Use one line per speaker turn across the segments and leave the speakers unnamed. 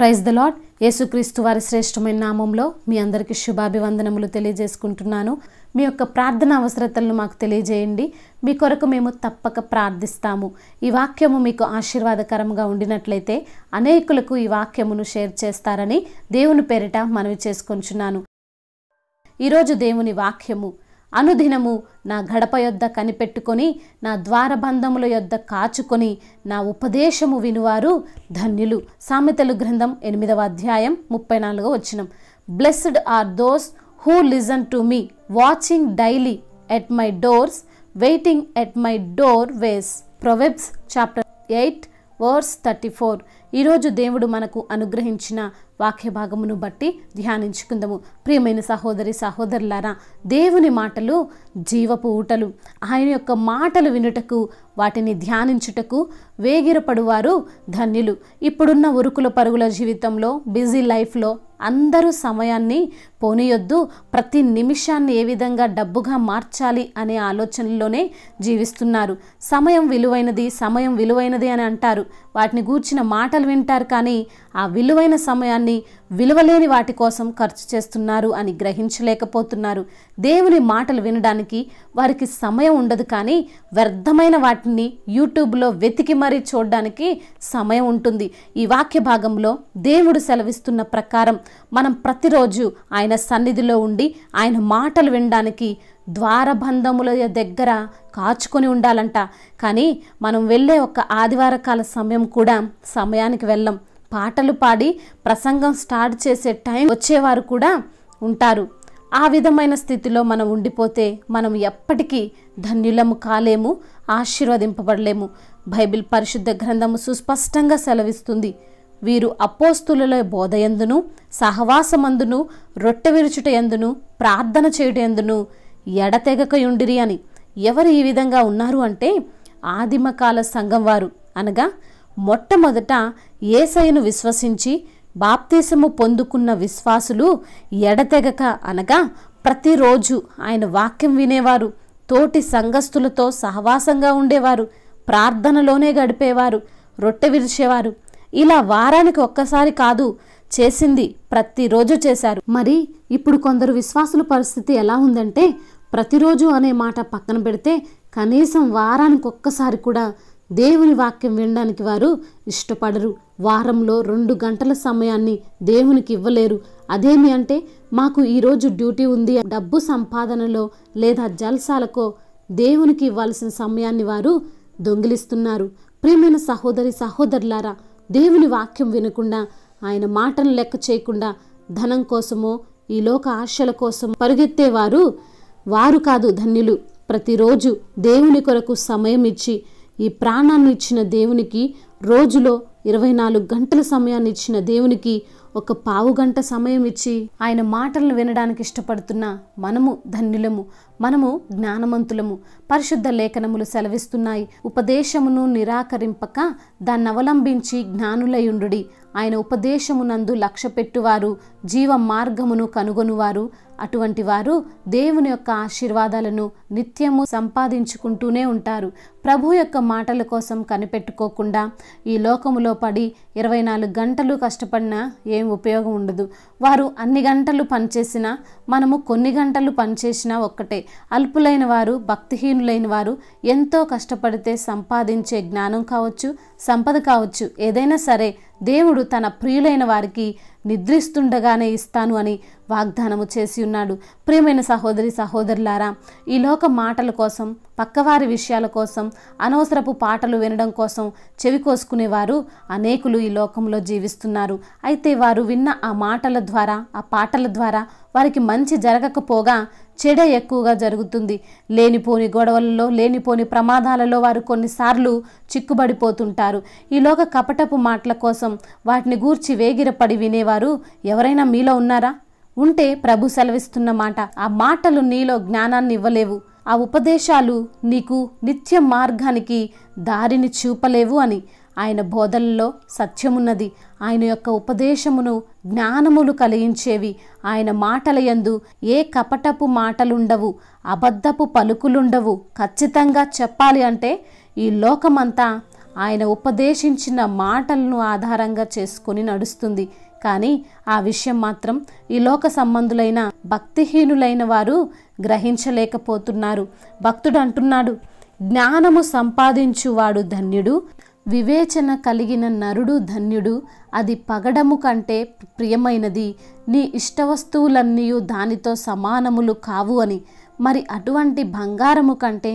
praise the lord యేసుక్రీస్తు వారి శ్రేష్టమైన నామంలో మీ అందరికీ శుభాభివందనములు తెలియజేసుకుంటున్నాను మీ యొక్క ప్రార్థన అవసరతలను మాకు తెలియజేయండి మీ కొరకు మేము తప్పక ప్రార్థిస్తాము ఈ వాక్యము మీకు ఆశీర్వాదకరంగా ఉండినట్లయితే అనేకులకు ఈ వాక్యమును షేర్ చేస్తారని దేవుని పేరిట మనవి చేసుకొంచున్నాను ఈరోజు దేవుని వాక్యము అనుదినము నా గడప యొద్ద కనిపెట్టుకొని నా ద్వారబంధముల యొద్ద కాచుకొని నా ఉపదేశము వినువారు ధన్యులు సామెతలు గ్రంథం ఎనిమిదవ అధ్యాయం ముప్పై నాలుగో వచ్చినం blessed are those who listen to me watching daily at my doors waiting at my doorways Proverbs chapter eight verse thirty four ఈరోజు దేవుడు మనకు అనుగ్రహించిన వాక్య భాగమును బట్టి ధ్యానించుకుందాము ప్రియమైన సహోదరి సహోదరులారా దేవుని మాటలు జీవపు ఊటలు ఆయన యొక్క మాటలు వినుటకు వాటిని ధ్యానించుటకు వేగిరపడువారు ధన్యులు ఇప్పుడున్న ఉరుకుల పరుగుల జీవితంలో బిజీ లైఫ్లో అందరూ సమయాన్ని పోనీయొద్దు ప్రతి నిమిషాన్ని ఏ విధంగా డబ్బుగా మార్చాలి అనే ఆలోచనలోనే జీవిస్తున్నారు సమయం విలువైనది సమయం విలువైనది అని అంటారు వాటిని గూర్చిన మాటలు వింటారు కానీ ఆ విలువైన సమయాన్ని విలువలేని వాటి కోసం ఖర్చు చేస్తున్నారు అని గ్రహించలేకపోతున్నారు దేవుని మాటలు వినడానికి వారికి సమయం ఉండదు కానీ వ్యర్థమైన వాటిని యూట్యూబ్లో వెతికి మరి ఒకసారి చూడడానికి సమయం ఉంటుంది ఈ వాక్య భాగంలో దేవుడు సెలవిస్తున్న ప్రకారం మనం ప్రతిరోజు ఆయన సన్నిధిలో ఉండి ఆయన మాటలు వినడానికి ద్వారబంధముల దగ్గర కాచుకొని ఉండాలంట కానీ మనం వెళ్ళే ఒక ఆదివారకాల సమయం కూడా సమయానికి వెళ్ళం పాటలు పాడి ప్రసంగం స్టార్ట్ చేసే టైం వచ్చేవారు కూడా ఉంటారు ఆ విధమైన స్థితిలో మనం ఉండిపోతే మనం ఎప్పటికీ ధన్యులము కాలేము ఆశీర్వదింపబడలేము బైబిల్ పరిశుద్ధ గ్రంథము సుస్పష్టంగా సెలవిస్తుంది వీరు అపోస్తులలో బోధయందును సహవాసమందును రొట్టె విరుచుటయందును ప్రార్థన చేయుటయందును ఎడతెగకయుండిరి అని ఎవరు ఈ విధంగా ఉన్నారు అంటే ఆదిమకాల సంఘం వారు అనగా మొట్టమొదట ఏసైను విశ్వసించి బాప్తీసము పొందుకున్న విశ్వాసులు ఎడతెగక అనగా ప్రతిరోజు ఆయన వాక్యం వినేవారు తోటి సంఘస్థులతో సహవాసంగా ఉండేవారు ప్రార్థనలోనే గడిపేవారు రొట్టె విరిచేవారు ఇలా వారానికి ఒక్కసారి కాదు చేసింది ప్రతిరోజు చేశారు మరి ఇప్పుడు కొందరు విశ్వాసుల పరిస్థితి ఎలా ఉందంటే ప్రతిరోజు అనే మాట పక్కన పెడితే కనీసం వారానికి ఒక్కసారి కూడా దేవుని వాక్యం వినడానికి వారు ఇష్టపడరు వారంలో రెండు గంటల సమయాన్ని దేవునికి ఇవ్వలేరు అదేమి అంటే మాకు ఈరోజు డ్యూటీ ఉంది డబ్బు సంపాదనలో లేదా జల్సాలకో దేవునికి ఇవ్వాల్సిన సమయాన్ని వారు దొంగిలిస్తున్నారు ప్రేమైన సహోదరి సహోదరులారా దేవుని వాక్యం వినకుండా ఆయన మాటను లెక్క చేయకుండా ధనం కోసమో ఈ లోక ఆశల కోసం పరుగెత్తేవారు వారు కాదు ధన్యులు ప్రతిరోజు దేవుని కొరకు సమయం ఇచ్చి ఈ ప్రాణాన్ని ఇచ్చిన దేవునికి రోజులో ఇరవై నాలుగు గంటల సమయాన్ని ఇచ్చిన దేవునికి ఒక పావు గంట సమయం ఇచ్చి ఆయన మాటలను వినడానికి ఇష్టపడుతున్న మనము ధన్యులము మనము జ్ఞానమంతులము పరిశుద్ధ లేఖనములు సెలవిస్తున్నాయి ఉపదేశమును నిరాకరింపక దాన్ని అవలంబించి జ్ఞానులయుండుడి ఆయన ఉపదేశమునందు లక్ష్య పెట్టువారు జీవ మార్గమును కనుగొనువారు అటువంటి వారు దేవుని యొక్క ఆశీర్వాదాలను నిత్యము సంపాదించుకుంటూనే ఉంటారు ప్రభు యొక్క మాటల కోసం కనిపెట్టుకోకుండా ఈ లోకములో పడి ఇరవై నాలుగు గంటలు కష్టపడినా ఏం ఉపయోగం ఉండదు వారు అన్ని గంటలు పనిచేసినా మనము కొన్ని గంటలు పనిచేసినా ఒక్కటే అల్పులైన వారు భక్తిహీనులైన వారు ఎంతో కష్టపడితే సంపాదించే జ్ఞానం కావచ్చు సంపద కావచ్చు ఏదైనా సరే దేవుడు తన ప్రియులైన వారికి నిద్రిస్తుండగానే ఇస్తాను అని వాగ్దానము చేసి ఉన్నాడు ప్రియమైన సహోదరి సహోదరులారా ఈ లోక మాటల కోసం పక్కవారి విషయాల కోసం అనవసరపు పాటలు వినడం కోసం చెవి కోసుకునేవారు అనేకులు ఈ లోకంలో జీవిస్తున్నారు అయితే వారు విన్న ఆ మాటల ద్వారా ఆ పాటల ద్వారా వారికి మంచి జరగకపోగా చెడ ఎక్కువగా జరుగుతుంది లేనిపోని గొడవలలో లేనిపోని ప్రమాదాలలో వారు కొన్నిసార్లు చిక్కుబడిపోతుంటారు ఈలోగా కపటపు మాటల కోసం వాటిని గూర్చి వేగిరపడి వినేవారు ఎవరైనా మీలో ఉన్నారా ఉంటే ప్రభు సెలవిస్తున్న మాట ఆ మాటలు నీలో జ్ఞానాన్ని ఇవ్వలేవు ఆ ఉపదేశాలు నీకు నిత్య మార్గానికి దారిని చూపలేవు అని ఆయన బోధల్లో సత్యమున్నది ఆయన యొక్క ఉపదేశమును జ్ఞానములు కలిగించేవి ఆయన మాటలయందు ఏ కపటపు మాటలుండవు అబద్ధపు పలుకులుండవు ఖచ్చితంగా చెప్పాలి అంటే ఈ లోకమంతా ఆయన ఉపదేశించిన మాటలను ఆధారంగా చేసుకొని నడుస్తుంది కానీ ఆ విషయం మాత్రం ఈ లోక సంబంధులైన భక్తిహీనులైన వారు గ్రహించలేకపోతున్నారు భక్తుడు అంటున్నాడు జ్ఞానము సంపాదించువాడు ధన్యుడు వివేచన కలిగిన నరుడు ధన్యుడు అది పగడము కంటే ప్రియమైనది నీ ఇష్టవస్తువులన్నీ దానితో సమానములు కావు అని మరి అటువంటి బంగారము కంటే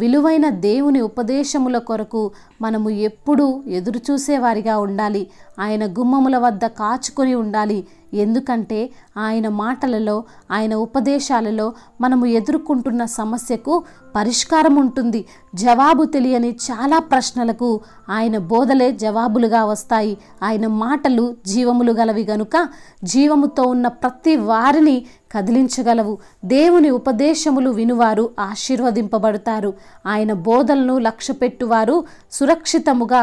విలువైన దేవుని ఉపదేశముల కొరకు మనము ఎప్పుడూ ఎదురుచూసేవారిగా ఉండాలి ఆయన గుమ్మముల వద్ద కాచుకొని ఉండాలి ఎందుకంటే ఆయన మాటలలో ఆయన ఉపదేశాలలో మనము ఎదుర్కొంటున్న సమస్యకు పరిష్కారం ఉంటుంది జవాబు తెలియని చాలా ప్రశ్నలకు ఆయన బోధలే జవాబులుగా వస్తాయి ఆయన మాటలు జీవములు గలవి గనుక జీవముతో ఉన్న ప్రతి వారిని కదిలించగలవు దేవుని ఉపదేశములు వినువారు ఆశీర్వదింపబడతారు ఆయన బోధలను లక్ష్యపెట్టువారు సురక్షితముగా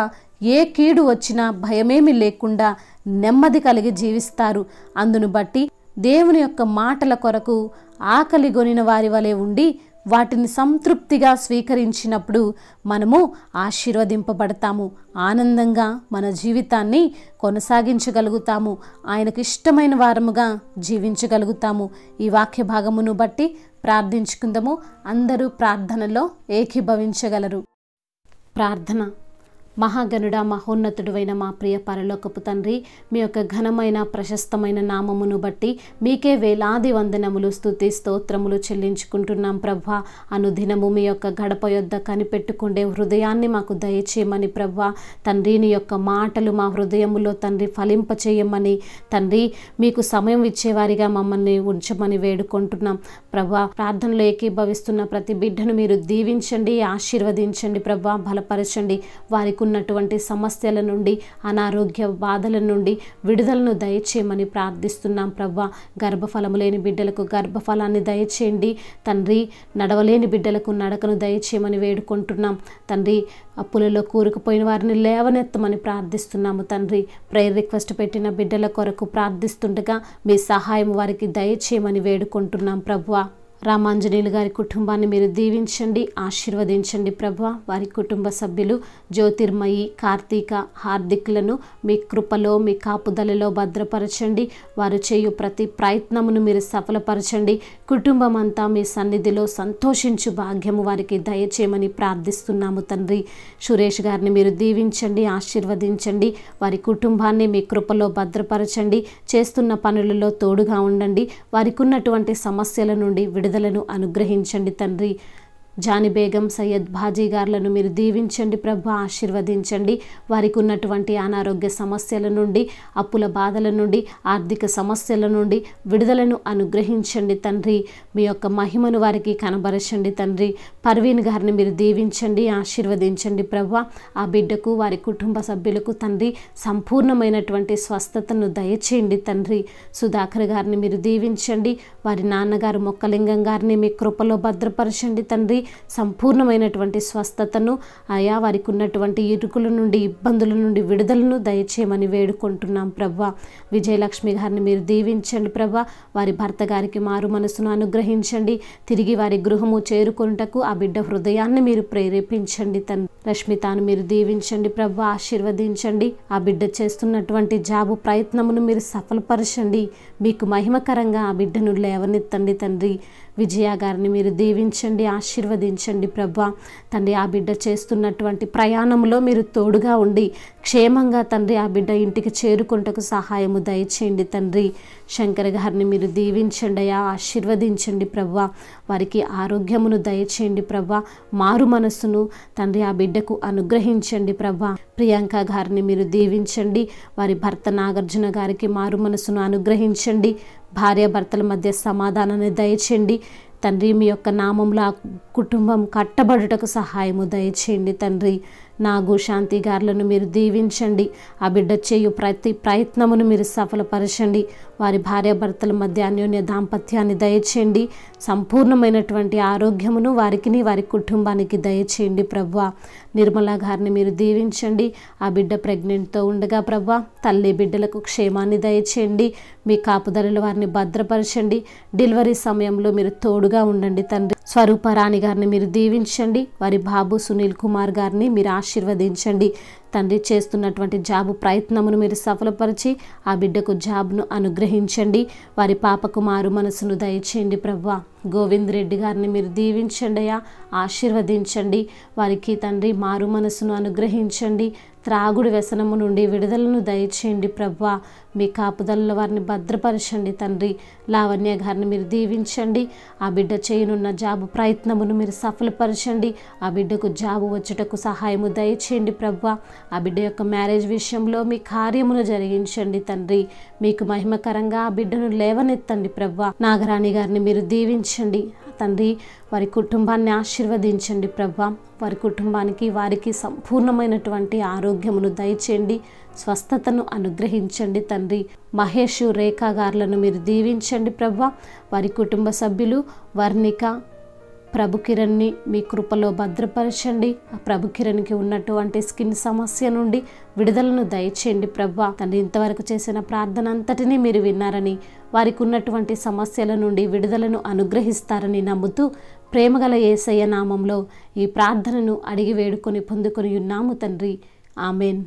ఏ కీడు వచ్చినా భయమేమి లేకుండా నెమ్మది కలిగి జీవిస్తారు అందును బట్టి దేవుని యొక్క మాటల కొరకు ఆకలి గొనిన వారి వలె ఉండి వాటిని సంతృప్తిగా స్వీకరించినప్పుడు మనము ఆశీర్వదింపబడతాము ఆనందంగా మన జీవితాన్ని కొనసాగించగలుగుతాము ఆయనకు ఇష్టమైన వారముగా జీవించగలుగుతాము ఈ వాక్య భాగమును బట్టి ప్రార్థించుకుందాము అందరూ ప్రార్థనలో ఏకీభవించగలరు ప్రార్థన మహాగనుడ మహోన్నతుడువైన మా ప్రియ పరలోకపు తండ్రి మీ యొక్క ఘనమైన ప్రశస్తమైన నామమును బట్టి మీకే వేలాది వందనములు స్థుతి స్తోత్రములు చెల్లించుకుంటున్నాం ప్రభ అనుదినము మీ యొక్క గడప యొద్ద కనిపెట్టుకుండే హృదయాన్ని మాకు దయచేయమని ప్రభ తండ్రిని యొక్క మాటలు మా హృదయములో తండ్రి ఫలింపచేయమని తండ్రి మీకు సమయం ఇచ్చేవారిగా మమ్మల్ని ఉంచమని వేడుకుంటున్నాం ప్రభా ప్రార్థనలో ఏకీభవిస్తున్న ప్రతి బిడ్డను మీరు దీవించండి ఆశీర్వదించండి ప్రభా బలపరచండి వారికి ఎదుర్కొన్నటువంటి సమస్యల నుండి అనారోగ్య బాధల నుండి విడుదలను దయచేయమని ప్రార్థిస్తున్నాం ప్రవ్వ గర్భఫలము లేని బిడ్డలకు గర్భఫలాన్ని దయచేయండి తండ్రి నడవలేని బిడ్డలకు నడకను దయచేయమని వేడుకుంటున్నాం తండ్రి అప్పులలో కూరుకుపోయిన వారిని లేవనెత్తమని ప్రార్థిస్తున్నాము తండ్రి ప్రేయర్ రిక్వెస్ట్ పెట్టిన బిడ్డల కొరకు ప్రార్థిస్తుండగా మీ సహాయం వారికి దయచేయమని వేడుకుంటున్నాం ప్రభువా రామాంజనేయులు గారి కుటుంబాన్ని మీరు దీవించండి ఆశీర్వదించండి ప్రభా వారి కుటుంబ సభ్యులు జ్యోతిర్మయి కార్తీక హార్దిక్లను మీ కృపలో మీ కాపుదలలో భద్రపరచండి వారు చేయు ప్రతి ప్రయత్నమును మీరు సఫలపరచండి కుటుంబం అంతా మీ సన్నిధిలో సంతోషించు భాగ్యము వారికి దయచేయమని ప్రార్థిస్తున్నాము తండ్రి సురేష్ గారిని మీరు దీవించండి ఆశీర్వదించండి వారి కుటుంబాన్ని మీ కృపలో భద్రపరచండి చేస్తున్న పనులలో తోడుగా ఉండండి వారికి ఉన్నటువంటి సమస్యల నుండి విడుదల పేదలను అనుగ్రహించండి తండ్రి జాని బేగం సయ్యద్ బాజీగార్లను మీరు దీవించండి ప్రభు ఆశీర్వదించండి వారికి ఉన్నటువంటి అనారోగ్య సమస్యల నుండి అప్పుల బాధల నుండి ఆర్థిక సమస్యల నుండి విడుదలను అనుగ్రహించండి తండ్రి మీ యొక్క మహిమను వారికి కనబరచండి తండ్రి పర్వీన్ గారిని మీరు దీవించండి ఆశీర్వదించండి ప్రభు ఆ బిడ్డకు వారి కుటుంబ సభ్యులకు తండ్రి సంపూర్ణమైనటువంటి స్వస్థతను దయచేయండి తండ్రి సుధాకర్ గారిని మీరు దీవించండి వారి నాన్నగారు మొక్కలింగం గారిని మీ కృపలో భద్రపరచండి తండ్రి సంపూర్ణమైనటువంటి స్వస్థతను ఆయా వారికి ఉన్నటువంటి ఇరుకుల నుండి ఇబ్బందుల నుండి విడుదలను దయచేయమని వేడుకుంటున్నాం ప్రభా విజయలక్ష్మి గారిని మీరు దీవించండి ప్రభా వారి భర్త గారికి మారు మనసును అనుగ్రహించండి తిరిగి వారి గృహము చేరుకుంటకు ఆ బిడ్డ హృదయాన్ని మీరు ప్రేరేపించండి తను రష్మితాను మీరు దీవించండి ప్రభా ఆశీర్వదించండి ఆ బిడ్డ చేస్తున్నటువంటి జాబు ప్రయత్నమును మీరు సఫలపరచండి మీకు మహిమకరంగా ఆ బిడ్డను లేవనెత్తండి తండ్రి విజయ గారిని మీరు దీవించండి ఆశీర్వదించండి ఆశీర్వదించండి ప్రభ తండ్రి ఆ బిడ్డ చేస్తున్నటువంటి ప్రయాణంలో మీరు తోడుగా ఉండి క్షేమంగా తండ్రి ఆ బిడ్డ ఇంటికి చేరుకుంటకు సహాయము దయచేయండి తండ్రి శంకర్ గారిని మీరు దీవించండి అయ్యా ఆశీర్వదించండి ప్రభా వారికి ఆరోగ్యమును దయచేయండి ప్రభ మారు మనస్సును తండ్రి ఆ బిడ్డకు అనుగ్రహించండి ప్రభా ప్రియాంక గారిని మీరు దీవించండి వారి భర్త నాగార్జున గారికి మారు మనసును అనుగ్రహించండి భర్తల మధ్య సమాధానాన్ని దయచేయండి తండ్రి మీ యొక్క నామంలో ఆ కుటుంబం కట్టబడుటకు సహాయము దయచేయండి తండ్రి నాగు శాంతి గారులను మీరు దీవించండి ఆ బిడ్డ చేయు ప్రతి ప్రయత్నమును మీరు సఫలపరచండి వారి భార్యాభర్తల మధ్య అన్యోన్య దాంపత్యాన్ని దయచేయండి సంపూర్ణమైనటువంటి ఆరోగ్యమును వారికి వారి కుటుంబానికి దయచేయండి ప్రభ్వ నిర్మలా గారిని మీరు దీవించండి ఆ బిడ్డ ప్రెగ్నెంట్తో ఉండగా ప్రభ్వ తల్లి బిడ్డలకు క్షేమాన్ని దయచేయండి మీ కాపుదలలు వారిని భద్రపరచండి డెలివరీ సమయంలో మీరు తోడుగా ఉండండి తండ్రి స్వరూపరాణి గారిని మీరు దీవించండి వారి బాబు సునీల్ కుమార్ గారిని మీరు ఆశీర్వదించండి తండ్రి చేస్తున్నటువంటి జాబు ప్రయత్నమును మీరు సఫలపరిచి ఆ బిడ్డకు జాబ్ను అనుగ్రహించండి వారి పాపకు మారు మనసును దయచేయండి ప్రవ్వా గోవింద్ రెడ్డి గారిని మీరు దీవించండియా ఆశీర్వదించండి వారికి తండ్రి మారు మనసును అనుగ్రహించండి త్రాగుడు వ్యసనము నుండి విడుదలను దయచేయండి ప్రభువ మీ కాపుదలలో వారిని భద్రపరచండి తండ్రి లావణ్య గారిని మీరు దీవించండి ఆ బిడ్డ చేయనున్న జాబు ప్రయత్నమును మీరు సఫలపరచండి ఆ బిడ్డకు జాబు వచ్చుటకు సహాయము దయచేయండి ప్రభువ ఆ బిడ్డ యొక్క మ్యారేజ్ విషయంలో మీ కార్యమును జరిగించండి తండ్రి మీకు మహిమకరంగా ఆ బిడ్డను లేవనెత్తండి ప్రభువ నాగరాణి గారిని మీరు దీవించండి తండ్రి వారి కుటుంబాన్ని ఆశీర్వదించండి ప్రభా వారి కుటుంబానికి వారికి సంపూర్ణమైనటువంటి ఆరోగ్యమును దయచేయండి స్వస్థతను అనుగ్రహించండి తండ్రి మహేష్ రేఖాగారులను మీరు దీవించండి ప్రభా వారి కుటుంబ సభ్యులు వర్ణిక ప్రభు కిరణ్ని మీ కృపలో భద్రపరచండి ఆ ప్రభు కిరణ్కి ఉన్నటువంటి స్కిన్ సమస్య నుండి విడుదలను దయచేయండి ప్రభు తండ్రి ఇంతవరకు చేసిన ప్రార్థన అంతటినీ మీరు విన్నారని వారికి ఉన్నటువంటి సమస్యల నుండి విడుదలను అనుగ్రహిస్తారని నమ్ముతూ ప్రేమగల ఏసయ్య నామంలో ఈ ప్రార్థనను అడిగి వేడుకొని పొందుకొని ఉన్నాము తండ్రి ఆమెన్